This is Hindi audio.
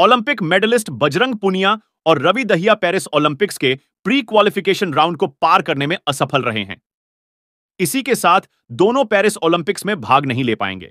ओलंपिक मेडलिस्ट बजरंग पुनिया और रवि दहिया पेरिस ओलंपिक्स के प्री क्वालिफिकेशन राउंड को पार करने में असफल रहे हैं इसी के साथ दोनों पेरिस ओलंपिक्स में भाग नहीं ले पाएंगे